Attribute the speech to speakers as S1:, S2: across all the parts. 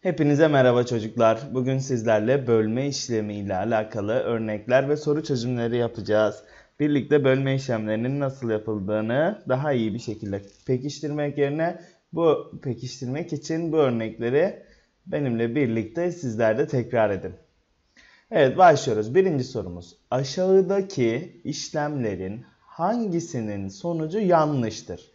S1: Hepinize merhaba çocuklar. Bugün sizlerle bölme işlemi ile alakalı örnekler ve soru çözümleri yapacağız. Birlikte bölme işlemlerinin nasıl yapıldığını daha iyi bir şekilde pekiştirmek yerine bu pekiştirmek için bu örnekleri benimle birlikte sizler de tekrar edin. Evet başlıyoruz. Birinci sorumuz. Aşağıdaki işlemlerin hangisinin sonucu yanlıştır?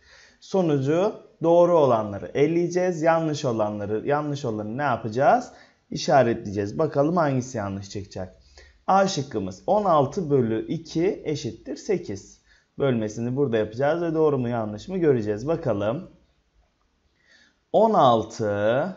S1: sonucu doğru olanları elleyeceğiz, Yanlış olanları, yanlış olanı ne yapacağız? İşaretleyeceğiz. Bakalım hangisi yanlış çıkacak. A şıkkımız 16 bölü 2 eşittir 8. Bölmesini burada yapacağız ve doğru mu yanlış mı göreceğiz. Bakalım. 16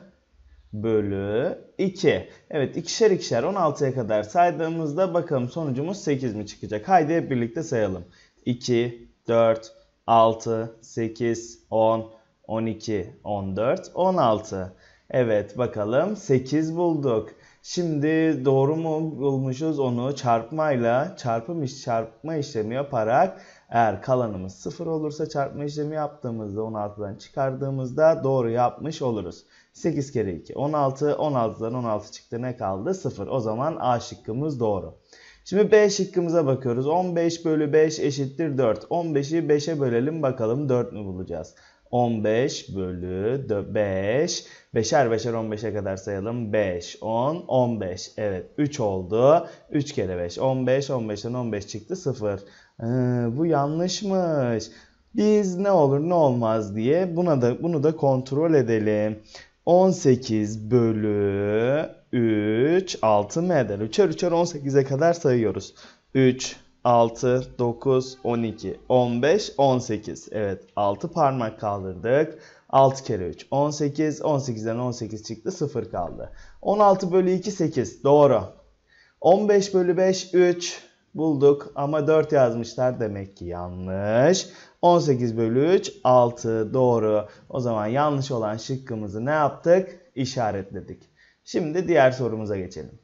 S1: bölü 2. Evet ikişer ikişer 16'ya kadar saydığımızda bakalım sonucumuz 8 mi çıkacak. Haydi hep birlikte sayalım. 2, 4, 6, 8, 10, 12, 14, 16. Evet bakalım 8 bulduk. Şimdi doğru mu bulmuşuz onu çarpmayla çarpım iş, çarpma işlemi yaparak eğer kalanımız 0 olursa çarpma işlemi yaptığımızda 16'dan çıkardığımızda doğru yapmış oluruz. 8 kere 2 16 16'dan 16 çıktı ne kaldı 0 o zaman A şıkkımız doğru. Şimdi B şıkkımıza bakıyoruz. 15 bölü 5 eşittir 4. 15'i 5'e bölelim bakalım 4 mü bulacağız? 15 bölü 5. 5'er 5'er 15'e kadar sayalım. 5, 10, 15. Evet 3 oldu. 3 kere 5. 15, 15'ten 15 çıktı 0. Ee, bu yanlışmış. Biz ne olur ne olmaz diye buna da bunu da kontrol edelim. 18 bölü 3, 6 M'den. 3'er 3'er 18'e kadar sayıyoruz. 3, 6, 9, 12, 15, 18. Evet 6 parmak kaldırdık. 6 kere 3, 18. 18'den 18 çıktı 0 kaldı. 16 bölü 2, 8. Doğru. 15 bölü 5, 3 bulduk ama 4 yazmışlar demek ki yanlış. 18 bölü 3 6 doğru. O zaman yanlış olan şıkkımızı ne yaptık? İşaretledik. Şimdi diğer sorumuza geçelim.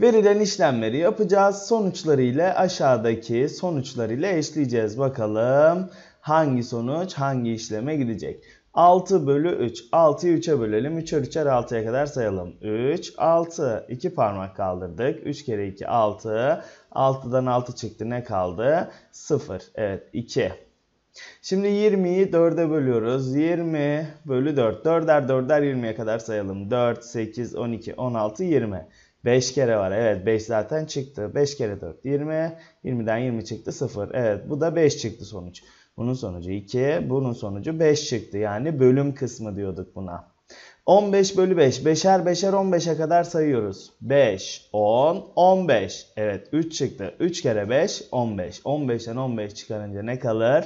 S1: Verilen işlemleri yapacağız. Sonuçları ile aşağıdaki sonuçları ile eşleyeceğiz. Bakalım hangi sonuç hangi işleme gidecek. 6 bölü 3. 6'yı 3'e bölelim. 3'er 3'er 6'ya kadar sayalım. 3, 6. 2 parmak kaldırdık. 3 kere 2, 6. 6'dan 6 çıktı. Ne kaldı? 0. Evet, 2. Şimdi 20'yi 4'e bölüyoruz. 20 bölü 4. 4'er 4'er 20'ye kadar sayalım. 4, 8, 12, 16, 20. 5 kere var. Evet 5 zaten çıktı. 5 kere 4 20. 20'den 20 çıktı 0. Evet bu da 5 çıktı sonuç. Bunun sonucu 2. Bunun sonucu 5 çıktı. Yani bölüm kısmı diyorduk buna. 15 bölü 5. 5'er 5'er 15'e kadar sayıyoruz. 5, 10, 15. Evet 3 çıktı. 3 kere 5, 15. 15'ten 15 çıkarınca ne kalır?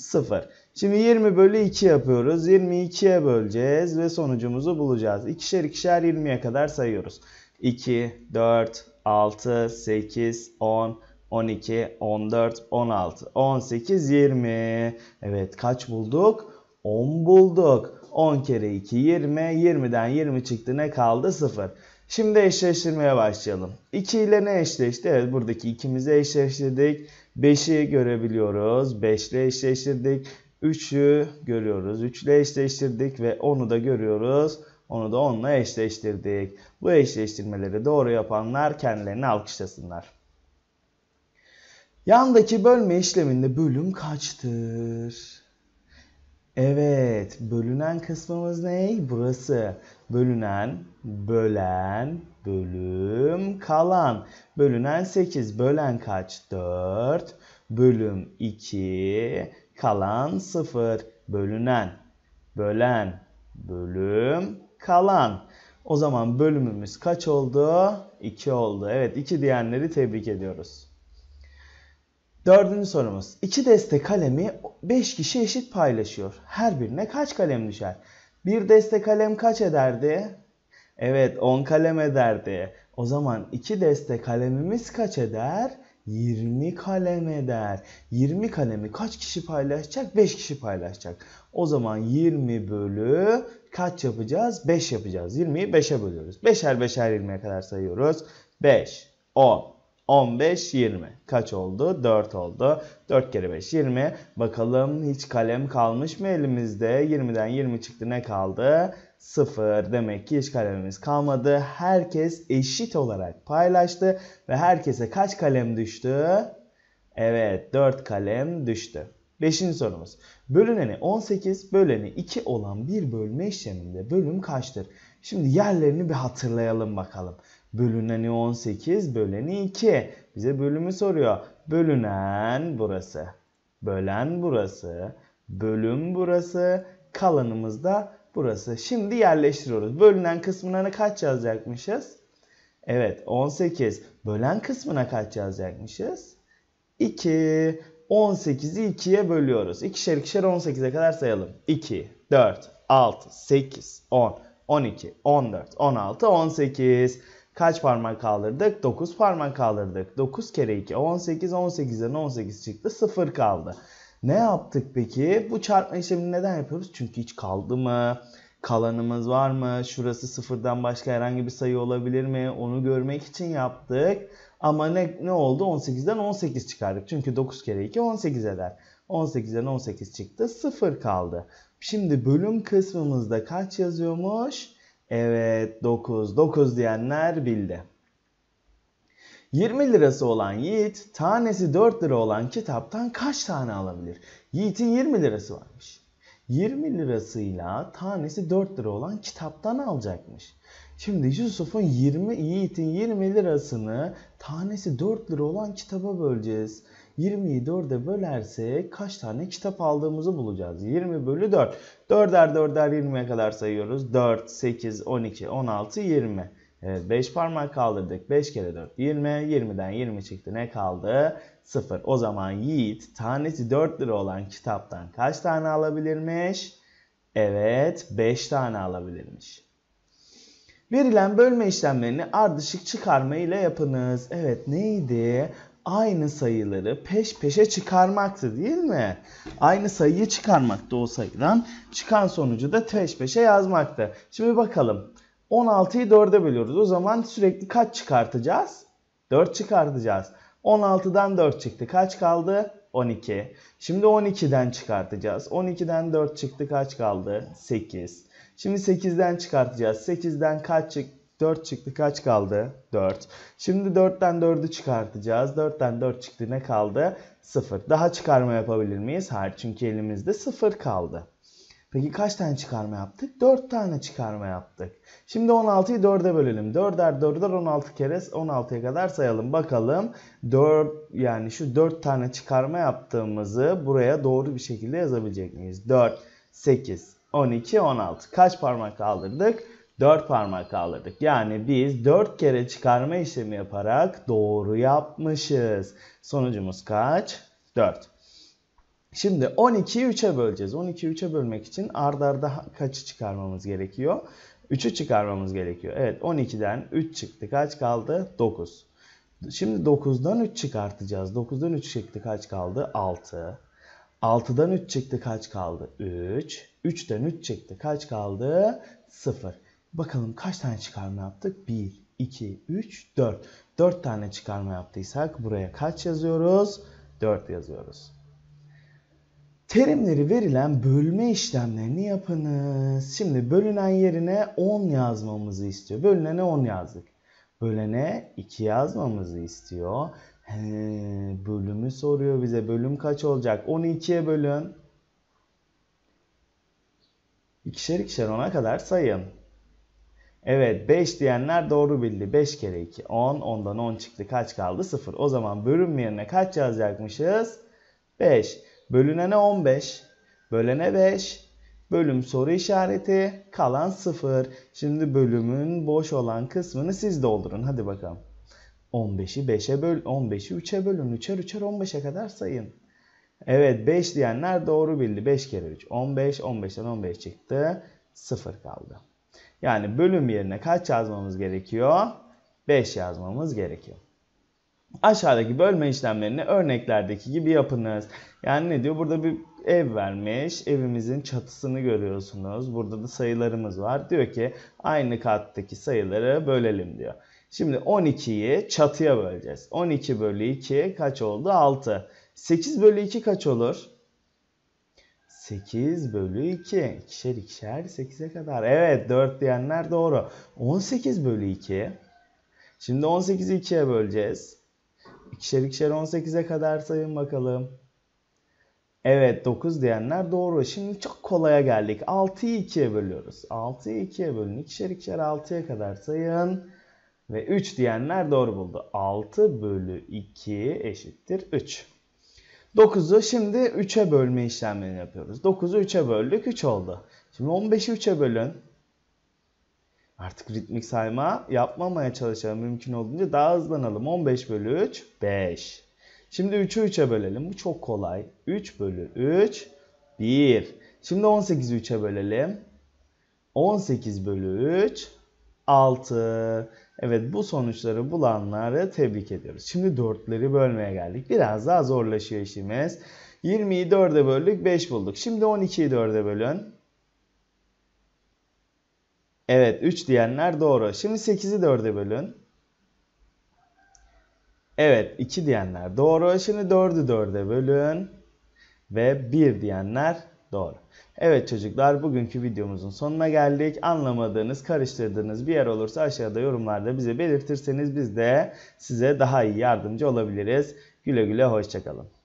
S1: 0. Şimdi 20 bölü 2 yapıyoruz. 22'ye böleceğiz ve sonucumuzu bulacağız. İkişer ikişer 20'ye kadar sayıyoruz. 2, 4, 6, 8, 10, 12, 14, 16, 18, 20. Evet kaç bulduk? 10 bulduk. 10 kere 2 20. 20'den 20 çıktı ne kaldı? 0. Şimdi eşleştirmeye başlayalım. 2 ile ne eşleşti? Evet buradaki 2'mizi eşleştirdik. 5'i görebiliyoruz. 5 ile eşleştirdik. 3'ü görüyoruz. 3 ile eşleştirdik ve onu da görüyoruz. Onu da 10 eşleştirdik. Bu eşleştirmeleri doğru yapanlar kendilerini alkışlasınlar. Yandaki bölme işleminde bölüm kaçtır? Evet, bölünen kısmımız ne? Burası. Bölünen, bölen, bölüm kalan. Bölünen 8 bölen kaç? 4 bölüm 2 kalan 0 bölünen bölen bölüm kalan. O zaman bölümümüz kaç oldu? 2 oldu. Evet 2 diyenleri tebrik ediyoruz. Dördüncü sorumuz. İki deste kalemi 5 kişi eşit paylaşıyor. Her birine kaç kalem düşer? Bir deste kalem kaç ederdi? Evet 10 kalem ederdi. O zaman 2 deste kalemimiz kaç eder? 20 kalem eder. 20 kalemi kaç kişi paylaşacak? 5 kişi paylaşacak. O zaman 20 bölü kaç yapacağız? 5 yapacağız. 20'yi 5'e bölüyoruz. 5'er 5'er 20'ye kadar sayıyoruz. 5, 10, 15, 20. Kaç oldu? 4 oldu. 4 kere 5, 20. Bakalım hiç kalem kalmış mı elimizde? 20'den 20 çıktı ne kaldı? 0. Demek ki hiç kalemimiz kalmadı. Herkes eşit olarak paylaştı. Ve herkese kaç kalem düştü? Evet 4 kalem düştü. Beşinci sorumuz. Bölüneni 18, böleni 2 olan bir bölme işleminde bölüm kaçtır? Şimdi yerlerini bir hatırlayalım bakalım. Bölüneni 18, böleni 2. Bize bölümü soruyor. Bölünen burası. Bölen burası. Bölüm burası. Kalanımız da burası. Şimdi yerleştiriyoruz. Bölünen kısmına kaç yazacakmışız? Evet 18. Bölen kısmına kaç yazacakmışız? 2. 18'i 2'ye bölüyoruz. İkişer ikişer 18'e kadar sayalım. 2, 4, 6, 8, 10, 12, 14, 16, 18. Kaç parmak kaldırdık? 9 parmak kaldırdık. 9 kere 2, 18, 18'den 18 çıktı. 0 kaldı. Ne yaptık peki? Bu çarpma işlemini neden yapıyoruz? Çünkü hiç kaldı mı? Kalanımız var mı? Şurası sıfırdan başka herhangi bir sayı olabilir mi? Onu görmek için yaptık. Ama ne, ne oldu? 18'den 18 çıkardık. Çünkü 9 kere 2 18 eder. 18'den 18 çıktı. 0 kaldı. Şimdi bölüm kısmımızda kaç yazıyormuş? Evet 9. 9 diyenler bildi. 20 lirası olan Yiğit tanesi 4 lira olan kitaptan kaç tane alabilir? Yiğit'in 20 lirası varmış. 20 lirasıyla tanesi 4 lira olan kitaptan alacakmış. Şimdi Yusuf'un 20 Yiğit'in 20 lirasını tanesi 4 lira olan kitaba böleceğiz. 20'yi 4'e bölersek kaç tane kitap aldığımızı bulacağız. 20 bölü 4. 4'er 4'er 20'ye kadar sayıyoruz. 4, 8, 12, 16, 20. Evet 5 parmak kaldırdık. 5 kere 4 20. 20'den 20 çıktı. Ne kaldı? 0. O zaman Yiğit tanesi 4 lira olan kitaptan kaç tane alabilirmiş? Evet 5 tane alabilirmiş. Verilen bölme işlemlerini ardışık çıkarma ile yapınız. Evet neydi? Aynı sayıları peş peşe çıkarmaktı değil mi? Aynı sayıyı çıkarmaktı o sayıdan. Çıkan sonucu da peş peşe yazmakta. Şimdi bakalım. 16'yı 4'e bölüyoruz. O zaman sürekli kaç çıkartacağız? 4 çıkartacağız. 16'dan 4 çıktı. Kaç kaldı? 12. Şimdi 12'den çıkartacağız. 12'den 4 çıktı kaç kaldı? 8. Şimdi 8'den çıkartacağız. 8'den kaç çıktı? 4 çıktı kaç kaldı? 4. Şimdi 4'ten 4'ü çıkartacağız. 4'ten 4 çıktı ne kaldı? 0. Daha çıkarma yapabilir miyiz? Hayır çünkü elimizde 0 kaldı. Peki kaç tane çıkarma yaptık? 4 tane çıkarma yaptık. Şimdi 16'yı 4'e bölelim. 4'er 4'er 16 kere 16'ya kadar sayalım. Bakalım 4 yani şu 4 tane çıkarma yaptığımızı buraya doğru bir şekilde yazabilecek miyiz? 4, 8, 12, 16. Kaç parmak kaldırdık? 4 parmak kaldırdık. Yani biz 4 kere çıkarma işlemi yaparak doğru yapmışız. Sonucumuz kaç? 4. Şimdi 12'yi 3'e böleceğiz. 12'yi 3'e bölmek için ardarda arda kaçı çıkarmamız gerekiyor? 3'ü çıkarmamız gerekiyor. Evet 12'den 3 çıktı. Kaç kaldı? 9. Şimdi 9'dan 3 çıkartacağız. 9'dan 3 çıktı. Kaç kaldı? 6. 6'dan 3 çıktı. Kaç kaldı? 3. 3'ten 3 çıktı. Kaç kaldı? 0. Bakalım kaç tane çıkarma yaptık? 1, 2, 3, 4. 4 tane çıkarma yaptıysak buraya kaç yazıyoruz? 4 yazıyoruz. Terimleri verilen bölme işlemlerini yapınız. Şimdi bölünen yerine 10 yazmamızı istiyor. Bölünene 10 yazdık. Bölene 2 yazmamızı istiyor. He, bölümü soruyor bize. Bölüm kaç olacak? 12'ye bölün. İkişer ikişer ona kadar sayın. Evet 5 diyenler doğru bildi. 5 kere 2 10. Ondan 10 çıktı. Kaç kaldı? 0. O zaman bölüm yerine kaç yazacakmışız? 5. Bölünene 15, bölene 5, bölüm soru işareti, kalan 0. Şimdi bölümün boş olan kısmını siz doldurun. Hadi bakalım. 15'i 5'e böl, 15'i 3'e bölün, 3'er 3'er 15'e kadar sayın. Evet 5 diyenler doğru bildi. 5 kere 3 15, 15'ten 15 çıktı. 0 kaldı. Yani bölüm yerine kaç yazmamız gerekiyor? 5 yazmamız gerekiyor aşağıdaki bölme işlemlerini örneklerdeki gibi yapınız. Yani ne diyor? Burada bir ev vermiş. Evimizin çatısını görüyorsunuz. Burada da sayılarımız var. Diyor ki aynı kattaki sayıları bölelim diyor. Şimdi 12'yi çatıya böleceğiz. 12 bölü 2 kaç oldu? 6. 8 bölü 2 kaç olur? 8 bölü 2. İkişer ikişer 8'e kadar. Evet 4 diyenler doğru. 18 bölü 2. Şimdi 18'i 2'ye böleceğiz ikişer ikişer 18'e kadar sayın bakalım. Evet 9 diyenler doğru. Şimdi çok kolaya geldik. 6'yı 2'ye bölüyoruz. 6'yı 2'ye bölün. İkişer ikişer 6'ya kadar sayın. Ve 3 diyenler doğru buldu. 6 bölü 2 eşittir 3. 9'u şimdi 3'e bölme işlemlerini yapıyoruz. 9'u 3'e böldük 3 oldu. Şimdi 15'i 3'e bölün. Artık ritmik sayma yapmamaya çalışalım. Mümkün olduğunca daha hızlanalım. 15 bölü 3, 5. Şimdi 3'ü 3'e bölelim. Bu çok kolay. 3 bölü 3, 1. Şimdi 18'i 3'e bölelim. 18 bölü 3, 6. Evet bu sonuçları bulanları tebrik ediyoruz. Şimdi 4'leri bölmeye geldik. Biraz daha zorlaşıyor işimiz. 20'yi 4'e böldük 5 bulduk. Şimdi 12'yi 4'e bölün. Evet 3 diyenler doğru. Şimdi 8'i 4'e bölün. Evet 2 diyenler doğru. Şimdi 4'ü 4'e bölün. Ve 1 diyenler doğru. Evet çocuklar bugünkü videomuzun sonuna geldik. Anlamadığınız, karıştırdığınız bir yer olursa aşağıda yorumlarda bize belirtirseniz biz de size daha iyi yardımcı olabiliriz. Güle güle hoşçakalın.